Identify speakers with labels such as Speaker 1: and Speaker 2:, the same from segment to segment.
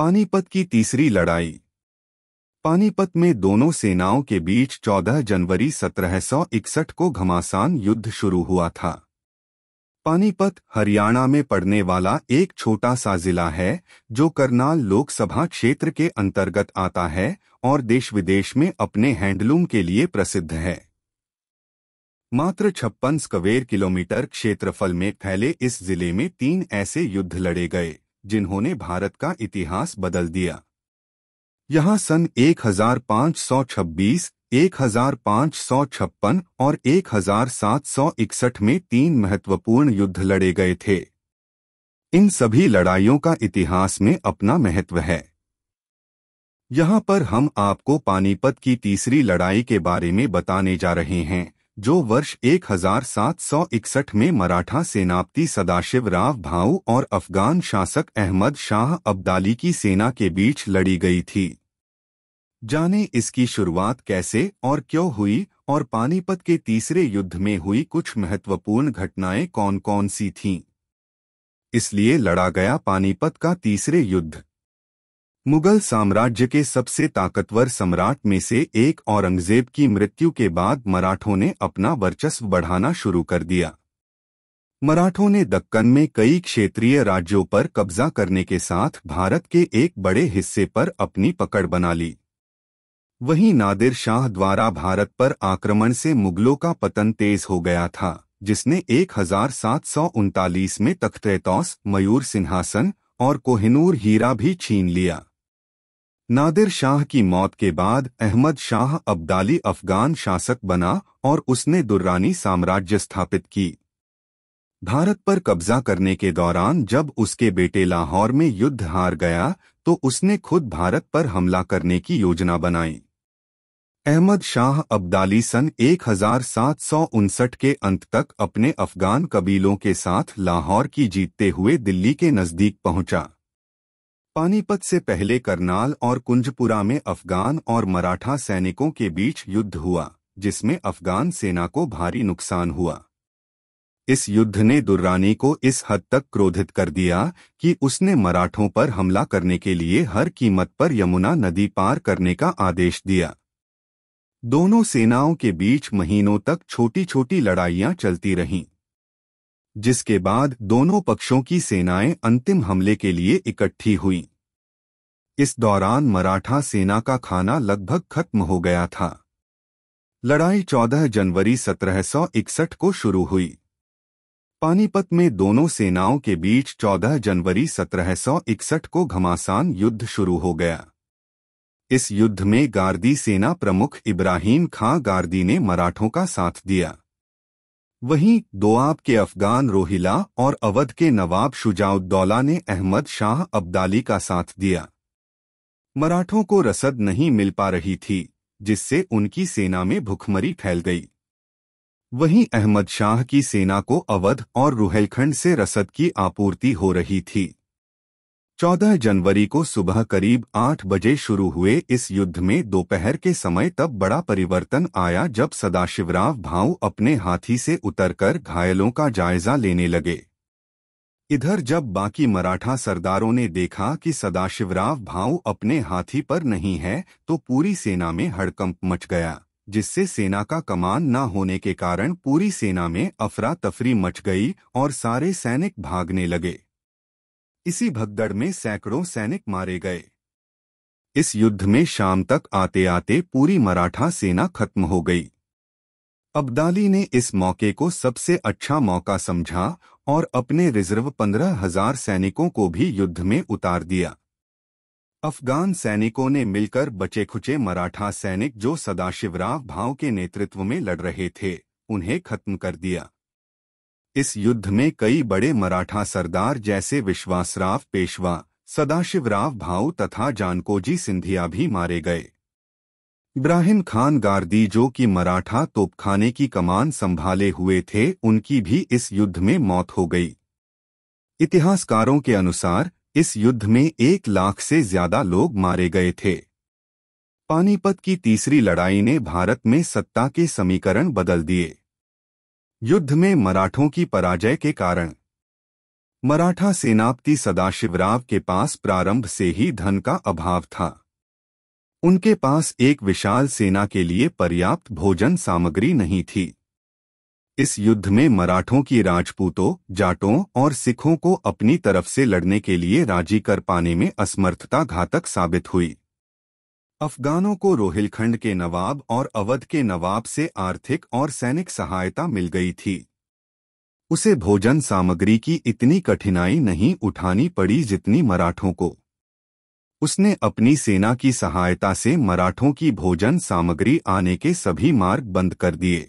Speaker 1: पानीपत की तीसरी लड़ाई पानीपत में दोनों सेनाओं के बीच 14 जनवरी 1761 को घमासान युद्ध शुरू हुआ था पानीपत हरियाणा में पड़ने वाला एक छोटा सा जिला है जो करनाल लोकसभा क्षेत्र के अंतर्गत आता है और देश विदेश में अपने हैंडलूम के लिए प्रसिद्ध है मात्र छप्पन स्क्वेयर किलोमीटर क्षेत्रफल में फैले इस जिले में तीन ऐसे युद्ध लड़े गए जिन्होंने भारत का इतिहास बदल दिया यहाँ सन 1526, 1556 और 1761 में तीन महत्वपूर्ण युद्ध लड़े गए थे इन सभी लड़ाइयों का इतिहास में अपना महत्व है यहाँ पर हम आपको पानीपत की तीसरी लड़ाई के बारे में बताने जा रहे हैं जो वर्ष 1761 में मराठा सेनापति सदाशिव राव भाऊ और अफगान शासक अहमद शाह अब्दाली की सेना के बीच लड़ी गई थी जाने इसकी शुरुआत कैसे और क्यों हुई और पानीपत के तीसरे युद्ध में हुई कुछ महत्वपूर्ण घटनाएं कौन कौन सी थीं इसलिए लड़ा गया पानीपत का तीसरे युद्ध मुगल साम्राज्य के सबसे ताकतवर सम्राट में से एक औरंगजेब की मृत्यु के बाद मराठों ने अपना वर्चस्व बढ़ाना शुरू कर दिया मराठों ने दक्कन में कई क्षेत्रीय राज्यों पर कब्जा करने के साथ भारत के एक बड़े हिस्से पर अपनी पकड़ बना ली वहीं नादिर शाह द्वारा भारत पर आक्रमण से मुगलों का पतन तेज हो गया था जिसने एक में तख्तौस मयूर सिंहासन और कोहिनूर हीरा भी छीन लिया नादिर शाह की मौत के बाद अहमद शाह अब्दाली अफगान शासक बना और उसने दुर्रानी साम्राज्य स्थापित की भारत पर कब्जा करने के दौरान जब उसके बेटे लाहौर में युद्ध हार गया तो उसने खुद भारत पर हमला करने की योजना बनाई अहमद शाह अब्दाली सन एक के अंत तक अपने अफगान कबीलों के साथ लाहौर की जीतते हुए दिल्ली के नज़दीक पहुंचा पानीपत से पहले करनाल और कुंजपुरा में अफगान और मराठा सैनिकों के बीच युद्ध हुआ जिसमें अफगान सेना को भारी नुकसान हुआ इस युद्ध ने दुर्रानी को इस हद तक क्रोधित कर दिया कि उसने मराठों पर हमला करने के लिए हर कीमत पर यमुना नदी पार करने का आदेश दिया दोनों सेनाओं के बीच महीनों तक छोटी छोटी लड़ाइयां चलती रहीं जिसके बाद दोनों पक्षों की सेनाएं अंतिम हमले के लिए इकट्ठी हुई इस दौरान मराठा सेना का खाना लगभग खत्म हो गया था लड़ाई 14 जनवरी 1761 को शुरू हुई पानीपत में दोनों सेनाओं के बीच 14 जनवरी 1761 को घमासान युद्ध शुरू हो गया इस युद्ध में गार्दी सेना प्रमुख इब्राहिम खां गार्दी ने मराठों का साथ दिया वहीं दोआब के अफगान रोहिला और अवध के नवाब शुजाउद्दौला ने अहमद शाह अब्दाली का साथ दिया मराठों को रसद नहीं मिल पा रही थी जिससे उनकी सेना में भुखमरी फैल गई वहीं अहमद शाह की सेना को अवध और रुहेलखंड से रसद की आपूर्ति हो रही थी 14 जनवरी को सुबह करीब 8 बजे शुरू हुए इस युद्ध में दोपहर के समय तब बड़ा परिवर्तन आया जब सदाशिवराव भाऊ अपने हाथी से उतरकर घायलों का जायजा लेने लगे इधर जब बाकी मराठा सरदारों ने देखा कि सदाशिवराव भाऊ अपने हाथी पर नहीं है तो पूरी सेना में हड़कंप मच गया जिससे सेना का कमान न होने के कारण पूरी सेना में अफरा तफरी मच गई और सारे सैनिक भागने लगे इसी भगदड़ में सैकड़ों सैनिक मारे गए इस युद्ध में शाम तक आते आते पूरी मराठा सेना खत्म हो गई अब्दाली ने इस मौके को सबसे अच्छा मौका समझा और अपने रिजर्व पंद्रह हजार सैनिकों को भी युद्ध में उतार दिया अफगान सैनिकों ने मिलकर बचे खुचे मराठा सैनिक जो सदाशिवराव भाव के नेतृत्व में लड़ रहे थे उन्हें खत्म कर दिया इस युद्ध में कई बड़े मराठा सरदार जैसे विश्वासराव पेशवा सदाशिवराव भाऊ तथा जानकोजी सिंधिया भी मारे गए इब्राहिम खान गार्दी जो कि मराठा तोपखाने की कमान संभाले हुए थे उनकी भी इस युद्ध में मौत हो गई इतिहासकारों के अनुसार इस युद्ध में एक लाख से ज्यादा लोग मारे गए थे पानीपत की तीसरी लड़ाई ने भारत में सत्ता के समीकरण बदल दिए युद्ध में मराठों की पराजय के कारण मराठा सेनापति सदाशिवराव के पास प्रारंभ से ही धन का अभाव था उनके पास एक विशाल सेना के लिए पर्याप्त भोजन सामग्री नहीं थी इस युद्ध में मराठों की राजपूतों जाटों और सिखों को अपनी तरफ से लड़ने के लिए राजी कर पाने में असमर्थता घातक साबित हुई अफगानों को रोहिलखंड के नवाब और अवध के नवाब से आर्थिक और सैनिक सहायता मिल गई थी उसे भोजन सामग्री की इतनी कठिनाई नहीं उठानी पड़ी जितनी मराठों को उसने अपनी सेना की सहायता से मराठों की भोजन सामग्री आने के सभी मार्ग बंद कर दिए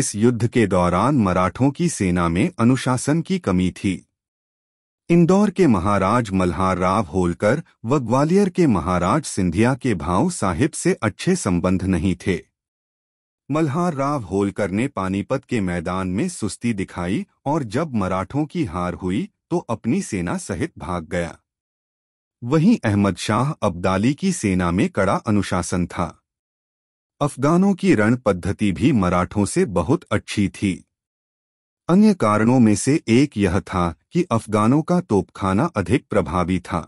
Speaker 1: इस युद्ध के दौरान मराठों की सेना में अनुशासन की कमी थी इंदौर के महाराज मल्हार राव होलकर व ग्वालियर के महाराज सिंधिया के भाव साहिब से अच्छे संबंध नहीं थे मल्हार राव होलकर ने पानीपत के मैदान में सुस्ती दिखाई और जब मराठों की हार हुई तो अपनी सेना सहित भाग गया वहीं अहमद शाह अब्दाली की सेना में कड़ा अनुशासन था अफगानों की रण पद्धति भी मराठों से बहुत अच्छी थी अन्य कारणों में से एक यह था कि अफगानों का तोपखाना अधिक प्रभावी था